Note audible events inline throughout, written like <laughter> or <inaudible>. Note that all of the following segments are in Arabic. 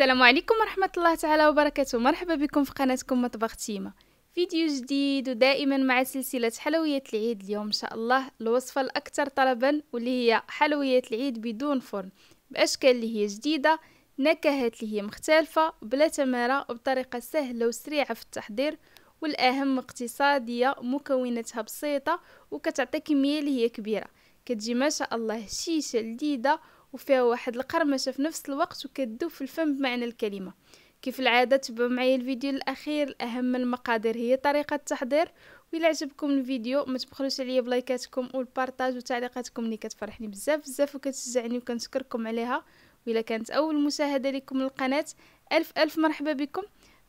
السلام عليكم ورحمة الله تعالى وبركاته مرحبا بكم في قناتكم مطبخ تيمة فيديو جديد ودائما مع سلسلة حلويات العيد اليوم إن شاء الله الوصفة الأكثر طلبا واللي هي حلويات العيد بدون فرن بأشكال اللي هي جديدة نكهات اللي هي مختلفة بلا تمارة وبطريقة سهلة وسريعة في التحضير والأهم اقتصادية مكوناتها بسيطة وكتعطي كمية اللي هي كبيرة كتجي ما شاء الله شيشة لذيذة وفيها واحد القرمشة في نفس الوقت وكتذوب في الفم بمعنى الكلمة كيف العادة تبعوا معايا الفيديو الأخير أهم المقادير هي طريقة التحضير وإلا عجبكم الفيديو ما تبخلوش عليا بلايكاتكم والبارتاج وتعليقاتكم اللي كتفرحني بزاف بزاف وكتشجعني وكنشكركم عليها وإلا كانت أول مشاهدة لكم للقناة ألف ألف مرحبا بكم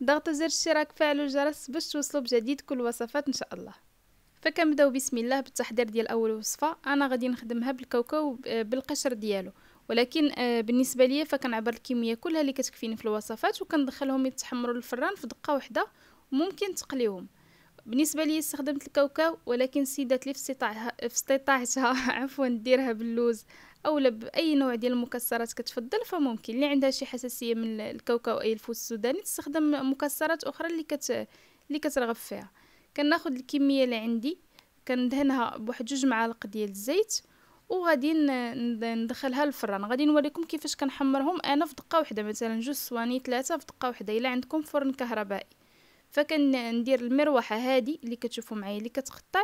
ضغطوا زر الاشتراك فعلوا الجرس باش توصلوا بجديد كل وصفات إن شاء الله فكنبداو بسم الله بالتحضير ديال اول وصفه انا غادي نخدمها بالكاوكاو بالقشر ديالو ولكن آه، بالنسبه ليا فكنعبر الكميه كلها اللي كتكفيني في الوصفات وكندخلهم يتحمروا للفران في دقه واحده ممكن تقليهم بالنسبه ليا استخدمت الكاوكاو ولكن السيدات لي في في استطاعتها <laughs> عفوا ديرها باللوز اولا باي نوع ديال المكسرات كتفضل فممكن اللي عندها شي حساسيه من الكاوكاو اي الفول السوداني تستخدم مكسرات اخرى اللي كت اللي كترغب فيها كناخذ الكميه اللي عندي كندهنها بواحد جوج معالق ديال الزيت وغادي ندخلها للفران غادي نوريكم كيفاش كنحمرهم انا في دقه واحده مثلا جوج صواني ثلاثه في دقه واحده الا عندكم فرن كهربائي فكندير المروحه هذه اللي كتشوفوا معايا اللي كتقطع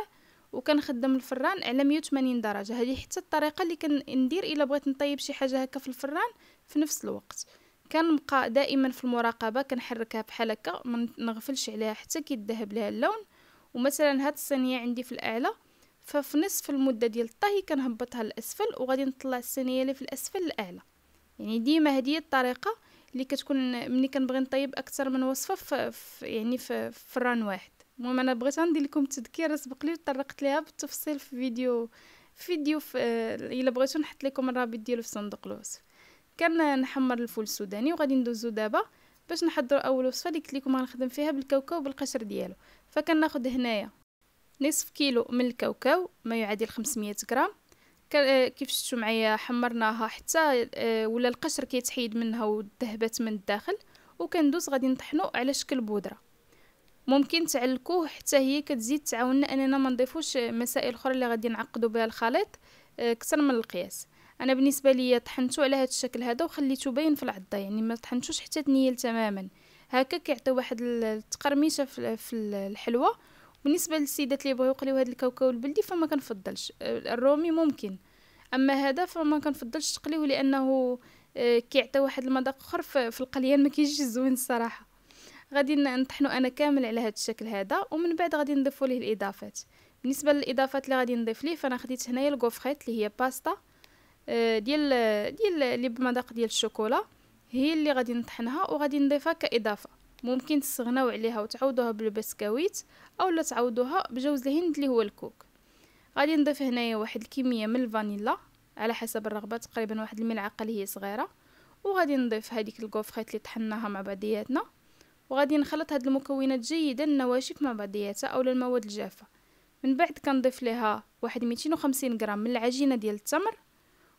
وكنخدم الفران على 180 درجه هذه حتى الطريقه اللي كندير الا بغيت نطيب شي حاجه هكا في الفران في نفس الوقت كنبقى دائما في المراقبه كنحركها بحال هكا ما نغفلش عليها حتى كيذهب لها اللون ومثلا هاد الصينيه عندي في الاعلى ففي نصف المده ديال الطهي كنهبطها للاسفل وغادي نطلع الصينيه اللي في الاسفل الاعلى يعني ديما هذه الطريقه اللي كتكون ملي كنبغي نطيب اكثر من وصفه في يعني في فران واحد المهم انا بغيت ندير لكم تذكيره سبق لي وطرقت ليها بالتفصيل في فيديو فيديو في الا بغيتو نحط لكم الرابط ديالو في صندوق الوصف نحمر الفول السوداني وغادي ندوزو دابا باش نحضروا اول وصفه اللي قلت لكم غنخدم فيها بالكاوكاو بالقشر ديالو فكناخذ هنايا نصف كيلو من الكاوكاو ما يعادل 500 غرام كيف شفتوا معايا حمرناها حتى آه، ولا القشر كيتحيد منها وذهبت من الداخل وكندوز غادي نطحنو على شكل بودره ممكن تعلكوه حتى هي كتزيد تعاوننا اننا ما نضيفوش مسائل اخرى اللي غادي نعقدو بها الخليط آه، اكثر من القياس انا بالنسبه ليا طحنته على هذا الشكل هذا وخليته باين في العضه يعني ما طحنتوش حتى تنيل تماما هكا كيعطي واحد التقرميشه في الحلوه بالنسبه للسيدات اللي بغاو يقليو هذا الكاوكاو البلدي فما كنفضلش آه، الرومي ممكن اما هذا فما كنفضلش تقليوه لانه آه، كيعطي واحد المذاق اخر في القليان ما كيجيش زوين الصراحه غادي نطحنو انا كامل على هذا الشكل هذا ومن بعد غادي نضيفو ليه الاضافات بالنسبه للاضافات اللي غادي نضيف ليه فانا خديت هنايا الكوفريت اللي هي باستا آه، ديال ديال اللي بمذاق ديال الشوكولا هي اللي غادي نطحنها وغادي نضيفها كاضافه ممكن تستغناو عليها وتعوضوها بالبسكويت اولا تعوضوها بجوز الهند اللي هو الكوك غادي نضيف هنايا واحد الكميه من الفانيلا على حسب الرغبه تقريبا واحد الملعقه اللي هي صغيره وغادي نضيف هذيك الكوفريت اللي طحناها مع بعضياتنا وغادي نخلط هاد المكونات جيدا النواشف مع بعضياتها اولا المواد الجافه من بعد كنضيف ليها واحد 250 غرام من العجينه ديال التمر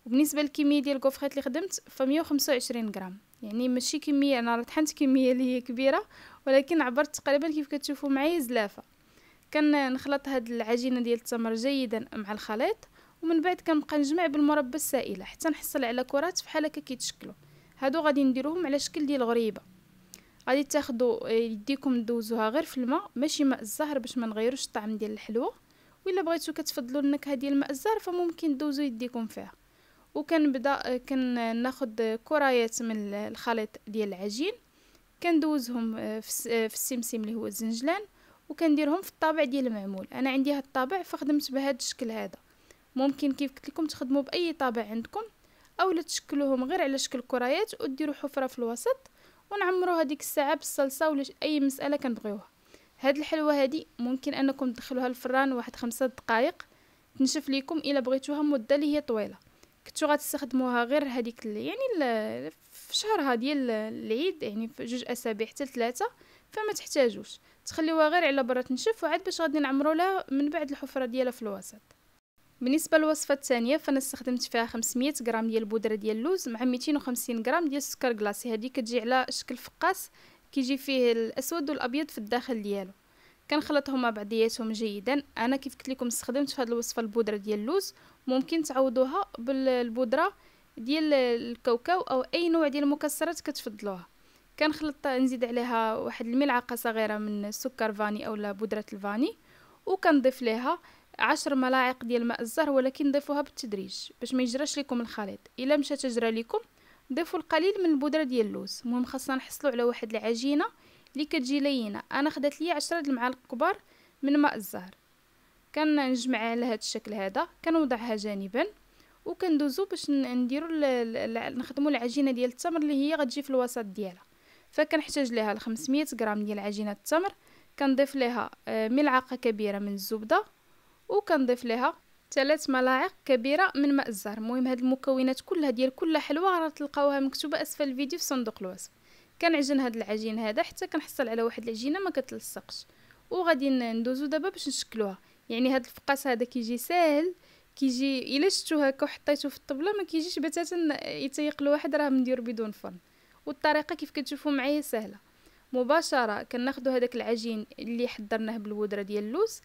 وبالنسبه للكميه ديال الكوفريت اللي خدمت ف 125 غرام يعني ماشي كميه انا طحنت كميه اللي هي كبيره ولكن عبرت تقريبا كيف كتشوفوا معايا زلافه كنخلط هاد العجينه ديال التمر جيدا مع الخليط ومن بعد كنبقى نجمع بالمربى السائله حتى نحصل على كرات بحال هكا كيتشكلوا هادو غادي نديروهم على شكل ديال غريبه غادي تاخدو آه، يديكم دوزوها غير في الماء ماشي ماء الزهر باش ما نغيروش الطعم ديال الحلوه وإلا بغيتو كتفضلوا النكهه ديال ماء الزهر فممكن دوزو يديكم فيها وكنبدا ناخد كريات من الخليط ديال العجين كندوزهم آه، آه، في السمسم اللي هو الزنجلان وكنديرهم في الطابع ديال المعمول انا عندي هاد الطابع فخدمت بهذا الشكل هذا ممكن كيف قلت لكم تخدموا باي طابع عندكم اولا تشكلوهم غير على شكل كريات وديروا حفره في الوسط ونعمروا هذيك الساعه بالصلصه ولا اي مساله كنبغيوها هاد الحلوه هادي ممكن انكم تدخلوها الفران واحد خمسة دقائق تنشف ليكم الا بغيتوها مده اللي هي طويله كنتو غتستخدموها غير هذيك يعني في شهرها ديال العيد يعني في جوج اسابيع حتى ثلاثه فما تحتاجوش تخليوها غير على برا تنشف وعاد باش غادي نعمروا لها من بعد الحفره ديالها في الوسط بالنسبه للوصفه الثانيه فانا استخدمت فيها 500 غرام ديال البودره ديال اللوز مع 250 غرام ديال السكر كلاصي هذه كتجي على شكل فقاس كيجي فيه الاسود والابيض في الداخل ديالو كنخلطهم مع بعضياتهم جيدا انا كيف قلت لكم استخدمت في هذه الوصفه البودره ديال اللوز ممكن تعوضوها بالبودره ديال الكاوكاو او اي نوع ديال المكسرات كتفضلوها كنخلط نزيد عليها واحد الملعقه صغيره من السكر فاني اولا بودره الفاني وكنضيف ليها عشر ملاعق ديال ماء الزهر ولكن ضيفوها بالتدريج باش ما يجراش لكم الخليط الا مشى تجرى لكم ضيفوا القليل من البودره ديال اللوز المهم خاصنا نحصلوا على واحد العجينه اللي كتجي لينه انا خدات ليا عشرة د المعالق كبار من ماء الزهر كنجمعها على هذا الشكل هذا كنوضعها جانبا وكندوزو باش نديرو نخدمو العجينه ديال التمر اللي هي غتجي في الوسط ديالها فكنحتاج لها 500 غرام ديال عجينه التمر كنضيف لها آه، ملعقه كبيره من الزبده وكنضيف لها ثلاث ملاعق كبيره من ماء الزهر المهم هاد المكونات كلها ديال كل حلوه راه تلقاوها مكتوبه اسفل الفيديو في صندوق الوصف كنعجن هاد العجين هذا حتى كنحصل على واحد العجينه ما كتلصقش وغادي ندوزو دابا باش نشكلوها يعني هاد الفقاس هذا كيجي ساهل كيجي الا شتو هكا وحطيتو في الطبله ما كيجيش بتاتا يتيق لواحد راه مدير بدون فرن والطريقه كيف كتشوفوا معايا سهله مباشره كناخذوا هذاك العجين اللي حضرناه بالودره ديال اللوز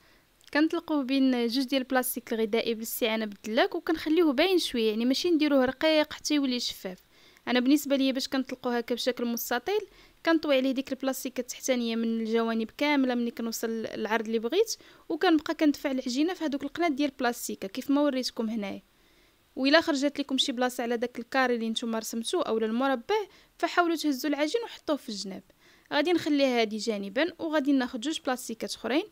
كنطلقوه بين جوج ديال البلاستيك الغذائي بالاستعانه بالدلاك وكنخليوه باين شويه يعني ماشي نديروه رقيق حتى يولي شفاف انا بالنسبه ليا باش كنطلقوه هكا بشكل مستطيل كنطوي عليه ديك البلاستيك التحتانيه من الجوانب كامله ملي كنوصل للعرض اللي بغيت وكنبقى كندفع العجينه في هذوك القناه ديال البلاستيك كيف ما وريتكم هنايا وإلا خرجت لكم شي بلاصه على داك الكاري اللي نتوما رسمتوه اولا المربع فحاولوا تهزوا العجين وحطوه في الجناب غادي نخليها هذه جانبا وغادي ناخذ جوج بلاستيكات اخرين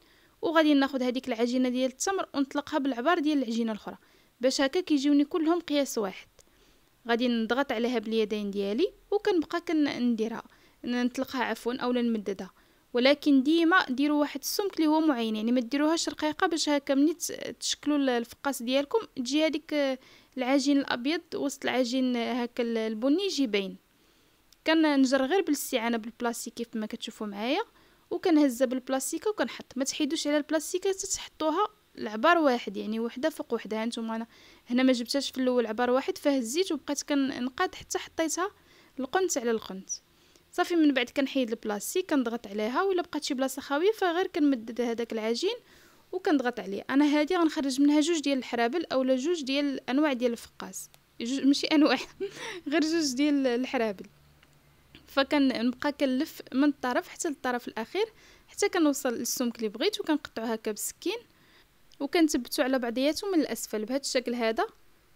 وغادي ناخذ هذيك العجينه ديال التمر ونطلقها بالعبار ديال العجينه الاخرى باش هكا كيجيوني كلهم قياس واحد غادي نضغط عليها باليدين ديالي وكنبقى كنديرها نطلقها عفوا اولا نمددها ولكن ديما ديروا واحد السمك اللي هو معين يعني ما ديروهاش رقيقه باش هكا ملي تشكلوا الفقاس ديالكم تجي هذيك العجين الابيض وسط العجين هكا البني يجي باين كنجر غير بالاستعانه بالبلاستيك كيف ما كتشوفوا معايا وكنهزها بالبلاستيكه وكنحط ما تحيدوش على البلاستيكه حتى تحطوها العبار واحد يعني وحده فوق وحده هانتوما انا هنا ما جبتهاش في الاول عبار واحد فهزيت وبقيت كنقاد حتى حطيتها القنت على القنت صافي من بعد كنحيد البلاستيك كنضغط عليها ولا بقات شي بلاصه خاويه فغير كنمدد هذاك العجين وكنضغط عليه انا هذه غنخرج منها جوج ديال الحرابل اولا جوج ديال الانواع ديال الفقاس جوج ماشي انواع <laughs> غير جوج ديال الحرابل فكنبقى كنلف من الطرف حتى للطرف الاخير حتى كنوصل للسمك اللي بغيت وكنقطعو هكا بالسكين وكنثبتو على بعضياتو من الاسفل بهذا الشكل هذا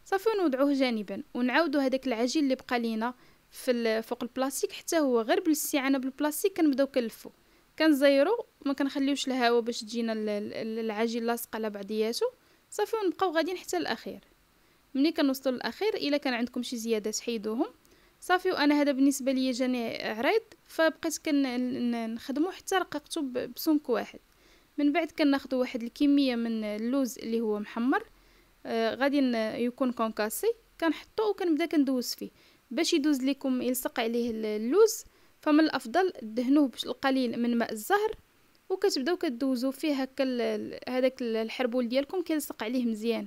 صافي ونوضعوه جانبا ونعاودو هذاك العجين اللي بقى لينا في فوق البلاستيك حتى هو غير بالاستعانه بالبلاستيك كنبداو كنلفو كنزيرو ما كنخليوش الهواء باش تجينا العجين لاصق على بعضياته صافي ونبقاو غاديين حتى الاخير ملي كنوصلوا للاخير الا كان عندكم شي زيادات حيدوهم صافي وانا هذا بالنسبه ليا جاني عريض فبقيت كنخدمو حتى رققته بسمك واحد من بعد كناخذوا واحد الكميه من اللوز اللي هو محمر آه غادي يكون كونكاسي كنحطو وكنبدا كندوز فيه باش يدوز لكم يلصق عليه اللوز فمن الافضل دهنوه بالقليل من ماء الزهر وكتبداو كدوزو فيه هكا هذاك الحربول ديالكم كيلصق عليه مزيان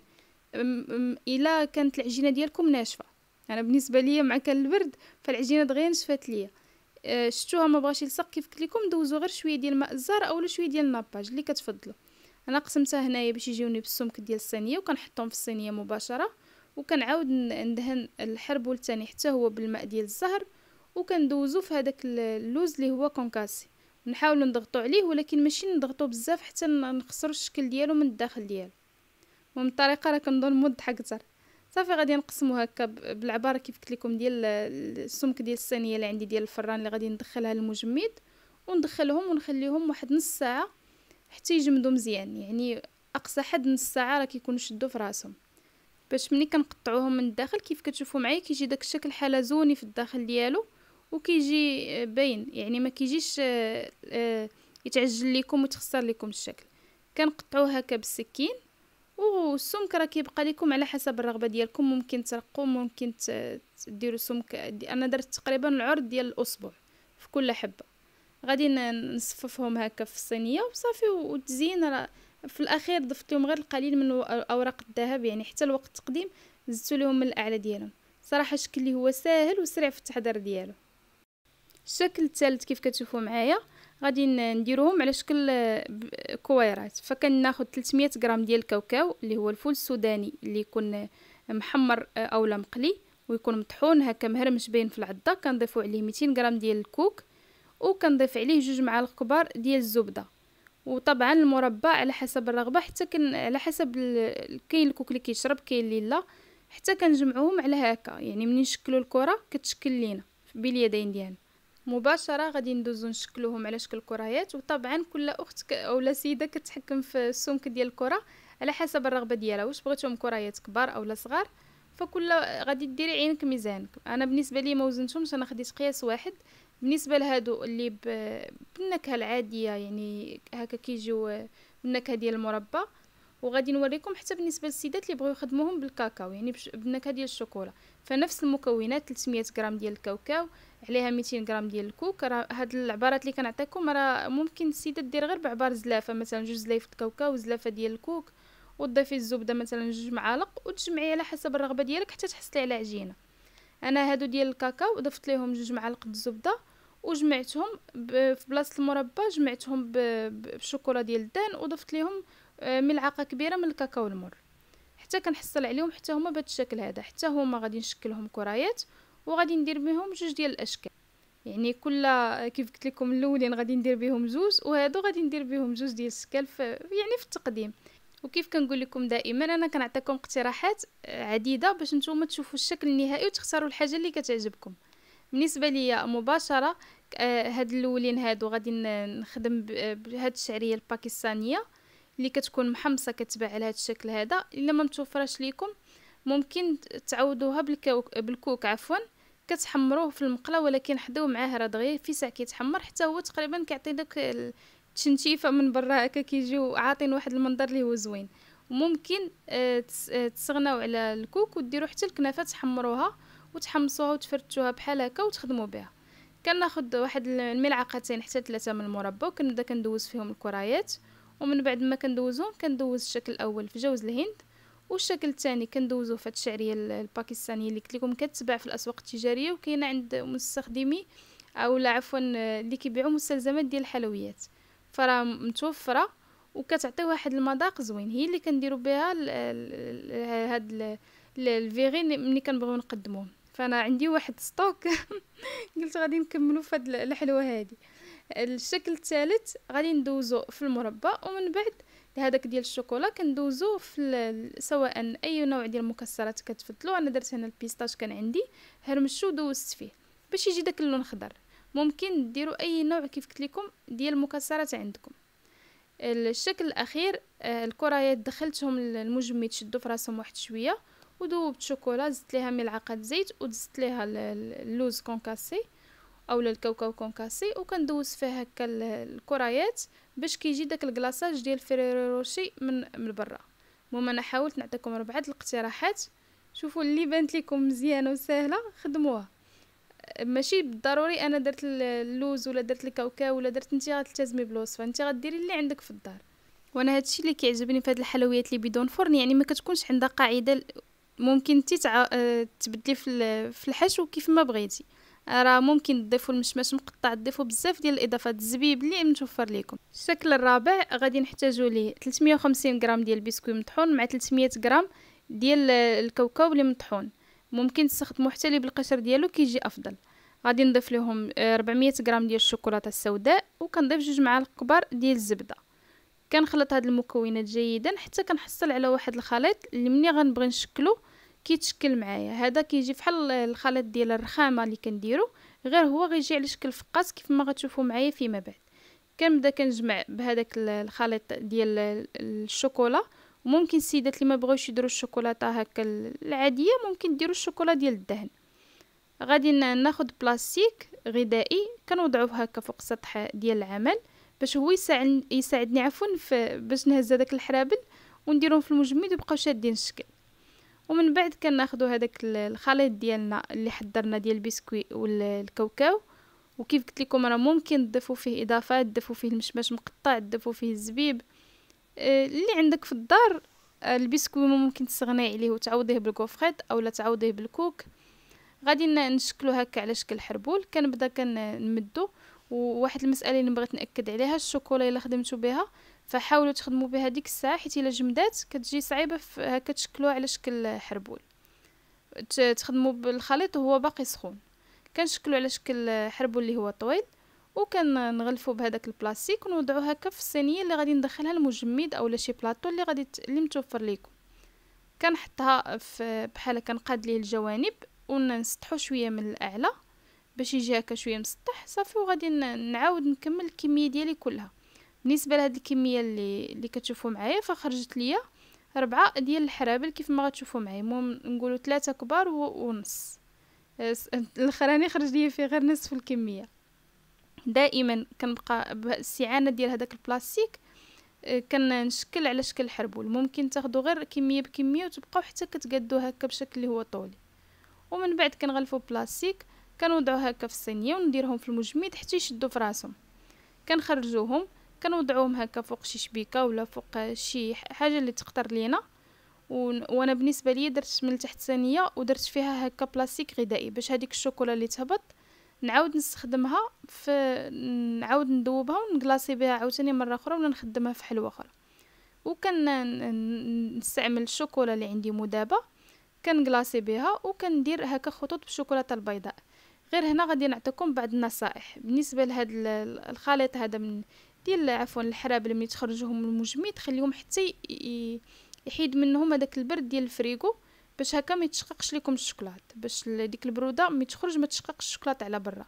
الا كانت العجينه ديالكم ناشفه انا يعني بالنسبه ليا مع كان البرد فالعجينه دغيا نشفات ليا أه شفتوها ما بغاش يلصق كيف قلت لكم دوزو غير شويه ديال ماء الزهر اولا شويه ديال الناباج اللي كتفضلوا انا قسمتها هنايا باش يجيوني بالسمك ديال الصينيه وكنحطهم في الصينيه مباشره وكنعاود ندهن الحربول الثاني حتى هو بالماء ديال الزهر وكندوزو في هذاك اللوز اللي هو كونكاسي نحاول نضغطو عليه ولكن ماشي نضغطو بزاف حتى نخسر الشكل ديالو من الداخل ديالو ومن الطريقه راه كنظن مضحك اكثر صافي غادي نقسمو هكا بالعباره كيف قلت لكم ديال السمك ديال الصينيه اللي عندي ديال الفران اللي غادي ندخلها للمجمد وندخلهم ونخليهم واحد نص ساعه حتى يجمدوا مزيان يعني اقصى حد نص ساعه راه كيكونوا شدوا في راسهم باش ملي كنقطعوهم من الداخل كيف كتشوفوا معايا كيجي داك الشكل حلزوني في الداخل ديالو وكيجي آه، باين يعني ما كيجيش آه، آه، يتعجل لكم وتخسر لكم الشكل كنقطعوه هكا بالسكين والسمك راه كيبقى لكم على حسب الرغبه ديالكم ممكن ترقوا ممكن ديروا سمك دي انا درت تقريبا العرض ديال الاصبع في كل حبه غادي نصففهم هكا في الصينيه وصافي وتزين راه في الاخير ضفت لهم غير القليل من اوراق الذهب يعني حتى الوقت التقديم زدت لهم من الاعلى ديالهم صراحه الشكل اللي هو ساهل وسريع في التحضير ديالو الشكل الثالث كيف كتشوفوا معايا غادي نديروهم على شكل كويرات فكناخذ 300 غرام ديال الكاوكاو اللي هو الفول السوداني اللي يكون محمر اولا مقلي ويكون مطحون هكا مهرمش باين في العضه كنضيفوا عليه 200 غرام ديال الكوك وكنضيف عليه جوج معالق كبار ديال الزبده وطبعا المربى على حسب الرغبه حتى كن على حسب كاين الكوك اللي كيشرب كاين اللي لا حتى كنجمعوهم على هكا يعني منين نشكلوا الكره كتشكل لينا باليدين ديالنا مباشره غادي ندوزو نشكلوهم على شكل كريات وطبعا كل اخت او سيده كتحكم في السمك ديال الكره على حسب الرغبه ديالها واش بغيتهم كريات كبار اولا صغار فكل غادي ديري عينك ميزانك انا بالنسبه لي ما وزنتهمش انا خديت قياس واحد بالنسبه لهادو اللي بالنكهه العاديه يعني هكا كيجيو النكهه ديال المربى وغادي نوريكم حتى بالنسبه للسيدات اللي بغيو يخدموهم بالكاكاو يعني بالنكهه ديال الشوكولا فنفس المكونات 300 غرام ديال الكاوكاو عليها 200 غرام ديال الكوك راه هاد العبارات اللي كنعطيكم راه ممكن السيده دير غير بعبار زلافه مثلا جوج زلايف الكاوكاو زلافه ديال الكوك وتضيفي الزبده مثلا جوج معالق وتجمعي على حسب الرغبه ديالك حتى تحصلي على عجينه انا هادو ديال الكاكاو ضفت ليهم جوج معالق الزبده وجمعتهم في بلاصه المربى جمعتهم بالشوكولا ديال الدان وضفت ليهم آه، ملعقه كبيره من الكاكاو المر حتى كنحصل عليهم حتى هما بهذا الشكل هذا حتى هما غادي نشكلهم كريات وغادي ندير بهم جوج ديال الاشكال يعني كل آه، كيف قلت لكم الاولين غادي ندير بهم جوج وهادو غادي ندير بهم جوج ديال الشكل يعني في التقديم وكيف كنقول لكم دائما انا كنعطيكم اقتراحات آه، عديده باش نتوما تشوفوا الشكل النهائي وتختاروا الحاجه اللي كتعجبكم بالنسبه ليا مباشره آه، هاد الاولين هادو غادي نخدم بهاد آه، الشعريه الباكستانيه اللي كتكون محمصه كتباع على هاد الشكل هذا الا ما متوفرش ليكم ممكن تعوضوها بالكوك, بالكوك عفوا كتحمروه في المقله ولكن حداو معاه راه دغيا في ساع كيتحمر حتى هو تقريبا كيعطي داك تشنتيفه من برا هكا كيجيو عاطين واحد المنظر اللي هو زوين وممكن آه، تستغناو آه، على الكوك وديروا حتى الكنافه تحمروها وتحمصوها وتفرتوها بحال هكا وتخدموا بها كناخد واحد الملعقتين حتى ثلاثه من المربى وكنبدا كندوز فيهم الكريات ومن بعد ما كندوزهم كندوز الشكل الاول في جوز الهند والشكل الثاني كندوزو في هاد الشعريه الباكستانيه اللي قلت لكم كتباع في الاسواق التجاريه وكاينه عند مستخدمي او لا عفوا آه، اللي كيبيعوا مستلزمات ديال الحلويات فراه متوفره وكتعطي واحد المذاق زوين هي اللي كنديروا بها هاد الفيغين ملي كنبغيو نقدموه فانا عندي واحد ستوك <laughs> قلت غادي نكملو فهاد الحلوه هادي الشكل الثالث غادي ندوزو في المربى ومن بعد هذاك ديال الشوكولا كندوزو في سواء اي نوع ديال المكسرات كتفضلوا انا درت هنا البيستاش كان عندي هرمشو دوزت فيه باش يجي داك اللون خضر ممكن ديروا اي نوع كيف قلت لكم ديال المكسرات عندكم الشكل الاخير آه، الكريات دخلتهم المجمد شدوا في راسهم واحد شويه وذوبت شوكولا زدت ليها ملعقه زيت وزدت ليها اللوز كونكاسي او الكاوكاو كونكاسي وكندوز فيها هكا الكريات باش كيجي داك الكلاصاج ديال فيريرو روشي من من برا المهم انا حاولت نعطيكم ربعه الاقتراحات شوفوا اللي بانت لكم مزيانه وسهله خدموها ماشي بالضروري انا درت اللوز ولا درت الكاوكاو ولا درت انت غتلتزمي بالوصفه انت غديري اللي عندك في الدار وانا هادشي اللي كيعجبني في هاد الحلويات اللي بدون فرن يعني ما كتكونش عندها قاعده ممكن انت آه، تبدلي في في الحشو كيف ما بغيتي راه ممكن تضيفوا المشماش مقطع تضيفوا بزاف ديال الاضافات الزبيب اللي متوفر لكم الشكل الرابع غادي نحتاجوا ليه 350 غرام ديال البسكويت مطحون مع 300 غرام ديال الكاوكاو اللي مطحون ممكن تستخدمو حتى اللي بالقشر ديالو كيجي افضل غادي نضيف لهم 400 آه، غرام ديال الشوكولاته السوداء وكنضيف جوج معالق كبار ديال الزبده كنخلط هاد المكونات جيدا حتى كنحصل على واحد الخليط اللي ملي غنبغي نشكلو كيتشكل معايا هذا كيجي بحال الخليط ديال الرخامه اللي كنديرو غير هو غيجي على شكل فقاس كيف ما غتشوفوا معايا فيما بعد كنبدا كنجمع بهذاك الخليط ديال الشوكولا ممكن السيدات اللي ما بغاوش يديروا الشوكولاته هكا العاديه ممكن ديروا الشوكولا ديال الدهن غادي ناخذ بلاستيك غذائي كنوضعوه هكا فوق السطح ديال العمل باش هو يساعد يساعدني عفوا باش نهز هذاك الحرابل ونديرهم في المجمد ويبقاو شادين الشكل ومن بعد كناخذوا هذاك الخليط ديالنا اللي حضرنا ديال البسكوي والكاوكاو وكيف قلت لكم راه ممكن تضيفوا فيه اضافات تضيفوا فيه المشماش مقطع تضيفوا فيه الزبيب اللي عندك في الدار البسكوي ممكن تستغني عليه وتعوضيه بالكوفريت اولا تعوضيه بالكوك غادي نشكلو هكا على شكل حربول كنبدا كنمدو وواحد المساله اللي بغيت ناكد عليها الشوكولا الا خدمتو بها فحاولوا تخدموا بها ديك الساعه حيت الا جمدات كتجي صعيبه هكا تشكلوها على شكل حربول تخدموا بالخليط وهو باقي سخون كنشكلو على شكل حربول اللي هو طويل وكنغلفوا بهذاك البلاستيك ونوضعوها هكا في الصينيه اللي غادي ندخلها المجمد اولا شي بلاطو اللي غادي اللي متوفر ليكم كنحطها في بحال كنقاد ليه الجوانب ونسطحو شويه من الاعلى باش يجي هكا شويه مسطح صافي وغادي نعاود نكمل الكميه ديالي كلها بالنسبه لهاد الكميه اللي اللي كتشوفوا معايا فخرجت ليا ربعة ديال الحرابل كيف ما غتشوفوا معايا المهم نقولوا ثلاثة كبار ونص الاخراني خرج ليا فيه غير نصف الكميه دائما كنبقى بالاستعانه ديال هذاك البلاستيك آه، كنشكل على شكل حربول ممكن تاخدو غير كميه بكميه وتبقاو حتى كتقادو هكا بشكل اللي هو طولي ومن بعد كنغلفو بلاستيك كنوضعو هكا في الصينيه ونديرهم في المجمد حتى يشدو في راسهم كنخرجوهم كنوضعوهم هكا فوق شي شبيكه ولا فوق شي حاجه اللي تقدر لينا وانا بالنسبه لي درت من تحت صينيه ودرت فيها هكا بلاستيك غذائي باش هذيك الشوكولا اللي تهبط نعاود نستخدمها في نعاود ندوبها ونكلاصي بها عاوتاني مره اخرى ولا نخدمها في حلوه اخرى وكان نستعمل الشوكولا اللي عندي مدابه كنكلاصي بها وكندير هكا خطوط بالشوكولاته البيضاء غير هنا غادي نعطيكم بعض النصائح بالنسبه لهذا الخليط هذا من ديال عفوا الحراب اللي ملي تخرجوهم من المجمد خليهم حتى يحيد منهم هذاك البرد ديال الفريغو باش هكا ما يتشققش لكم الشوكولات باش ديك البروده ملي تخرج ما تشققش الشوكولات على برا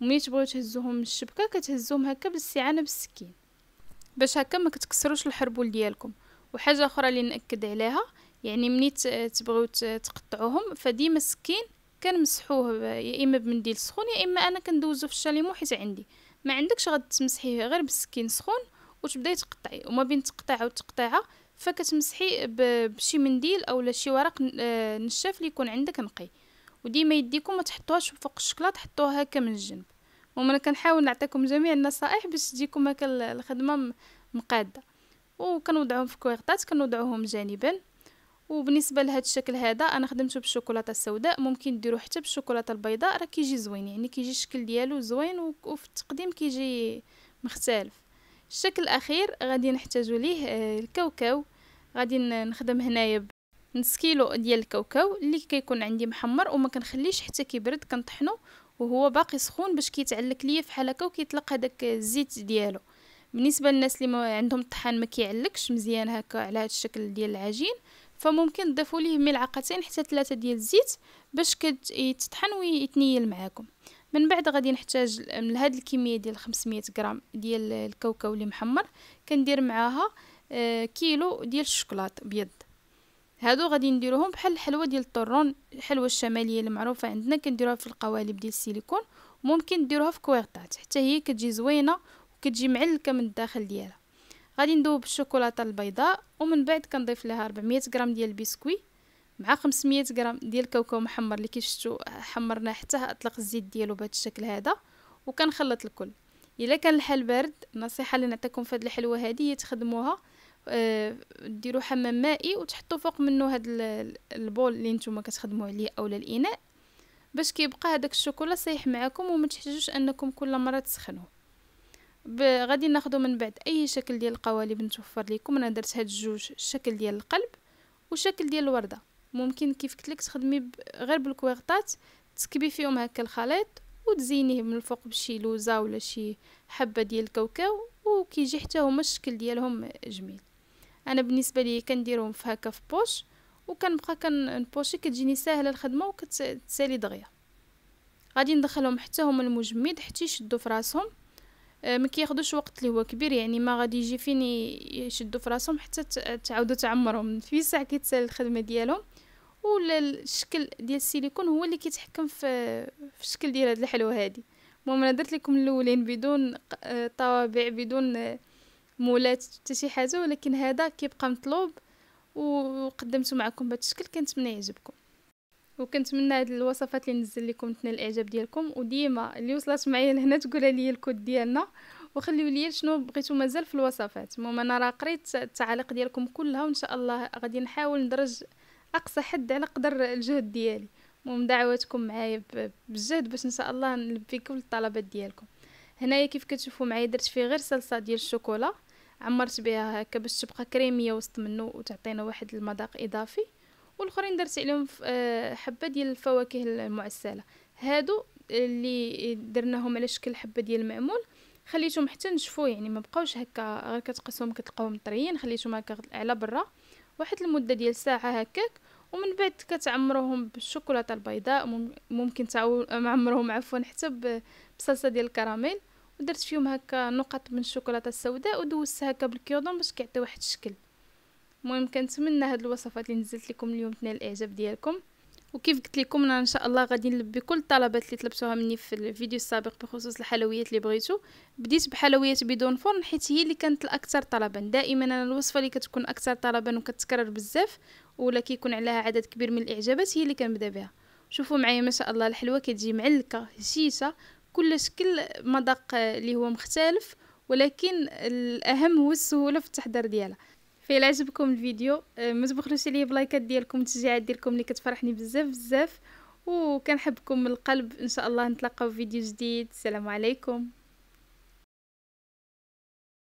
وملي تبغيو تهزوهم من الشبكه كتهزوهم هكا بالسيعانه بالسكين باش هكا ما كتكسروش الحربول ديالكم وحاجه اخرى اللي ناكد عليها يعني ملي تبغيو تقطعوهم فديما السكين كنمسحوه يا اما بمنديل سخون يا اما انا كندوزو في الشاليمو حيت عندي ما عندكش غتمسحيه غير بالسكين سخون وتبداي تقطعي وما بين تقطيعه وتقطيعه فكتمسحي بشي منديل اولا شي ورق آه، نشاف اللي يكون عندك نقي وديما يديكم ما تحطوهاش فوق الشكلاط حطوها هكا من الجنب انا كنحاول نعطيكم جميع النصائح باش تجيكم هكا الخدمه مقاده وكنوضعهم في كويغطات كنوضعوهم جانبا وبالنسبه لهذا الشكل هذا انا خدمته بالشوكولاته السوداء ممكن ديروا حتى بالشوكولاته البيضاء راه كيجي زوين يعني كيجي الشكل ديالو زوين وفي التقديم كيجي مختلف الشكل الاخير غادي نحتاجو ليه آه، الكاوكاو غادي نخدم هنايا نص كيلو ديال الكاوكاو اللي كيكون عندي محمر وما كنخليش حتى كيبرد كنطحنو وهو باقي سخون باش كيتعلق ليا فحال هكا وكيطلق هذاك الزيت ديالو بالنسبه للناس اللي ما عندهم الطحان ما كيعلقش مزيان هكا على هذا الشكل ديال العجين فممكن تضيفوا ليه ملعقتين حتى ثلاثه ديال الزيت باش كيتطحن ويتنيل معاكم من بعد غادي نحتاج من هاد الكميه ديال 500 غرام ديال الكاوكاو اللي محمر كندير معاها آه، كيلو ديال الشوكولات ابيض هادو غادي نديروهم بحال الحلوى ديال الطرون الحلوى الشماليه المعروفه عندنا كنديروها في القوالب ديال السيليكون ممكن ديروها في كويرطات حتى هي كتجي زوينه وكتجي معلكه من الداخل ديالها غادي نذوب الشوكولاته البيضاء ومن بعد كنضيف لها 400 غرام ديال البسكويت مع 500 غرام ديال الكاوكاو محمر اللي كيشتو حمرناه حتى اطلق الزيت ديالو بهذا الشكل هذا وكنخلط الكل الا كان الحال بارد النصيحه اللي نعطيكم في هذه الحلوه هذه هي تخدموها آه، ديروا حمام مائي وتحطوا فوق منه هذا البول اللي نتوما كتخدموا عليه اولا الاناء باش كيبقى هذاك الشوكولا سايح معاكم وما تحتاجوش انكم كل مره تسخنوه غادي ناخذ من بعد اي شكل ديال القوالب متوفر لكم انا درت هاد الجوج الشكل ديال القلب وشكل ديال الورده ممكن كيف قلت لك تخدمي غير بالكويرطات تسكبي فيهم هكا الخليط وتزينيه من الفوق بشي لوزه ولا شي حبه ديال الكاوكاو وكيجي حتى هما الشكل ديالهم جميل انا بالنسبه لي كنديرهم في هكا في بوش وكنبقى كنبوشي كتجيني ساهله الخدمه وكتسالي دغيا غادي ندخلهم حتى هما المجمد حتى يشدوا في راسهم آه، ما كياخذوش وقت اللي هو كبير يعني ما غادي يجي فين يشدوا في راسهم حتى تعاودوا تعمرهم في ساعه كيتسال الخدمه ديالهم ولا الشكل ديال السيليكون هو اللي كيتحكم في في الشكل ديال هاد الحلوه هادي المهم انا درت لكم الاولين بدون آه، طوابع بدون آه، مولات حتى شي حاجه ولكن هذا كيبقى مطلوب وقدمته معكم بهذا الشكل كنتمنى يعجبكم وكنتمنى هاد الوصفات اللي نزل لكم تنال الاعجاب ديالكم وديما اللي وصلت معايا لهنا تقولها لي الكود ديالنا وخليوا لي شنو بغيتو مازال في الوصفات المهم انا راه قريت التعاليق ديالكم كلها وان شاء الله غادي نحاول ندرج اقصى حد على قدر الجهد ديالي المهم دعواتكم معايا بالجهد باش ان شاء الله نلبي كل الطلبات ديالكم هنايا كيف كتشوفوا معايا درت فيه غير صلصه ديال الشوكولا عمرت بها هكا باش تبقى كريميه وسط منه وتعطينا واحد المذاق اضافي والاخرين درت عليهم آه، حبه ديال الفواكه المعسله هادو اللي درناهم على شكل حبه ديال المعمول خليتهم حتى نشفوا يعني ما بقاوش هكا غير كتقصهم كتلقاوهم طريين خليتهم هكا على برا واحد المده ديال ساعه هكاك ومن بعد كتعمروهم بالشوكولاته البيضاء ممكن تعمروهم عفوا حتى بصلصه ديال الكراميل ودرت فيهم هكا نقط من الشوكولاته السوداء ودوزت هكا بالكيودون باش كيعطي واحد الشكل المهم كنتمنى هاد الوصفات اللي نزلت لكم اليوم تنال الاعجاب ديالكم وكيف قلت لكم انا ان شاء الله غادي نلبي كل الطلبات اللي طلبتوها مني في الفيديو السابق بخصوص الحلويات اللي بغيتو بديت بحلويات بدون فرن حيت هي اللي كانت الاكثر طلبا دائما انا الوصفه اللي كتكون اكثر طلبا وكتكرر بزاف ولا كيكون عليها عدد كبير من الاعجابات هي اللي كنبدا بها شوفوا معايا ما شاء الله الحلوه كتجي معلكه هشيشه كل شكل مذاق اللي هو مختلف ولكن الاهم هو السهوله في التحضير ديالها في عجبكم الفيديو آه، ما تبخلوش عليا بلايكات ديالكم التشجيعات ديالكم اللي كتفرحني بزاف بزاف وكنحبكم من القلب ان شاء الله نتلاقاو في فيديو جديد السلام عليكم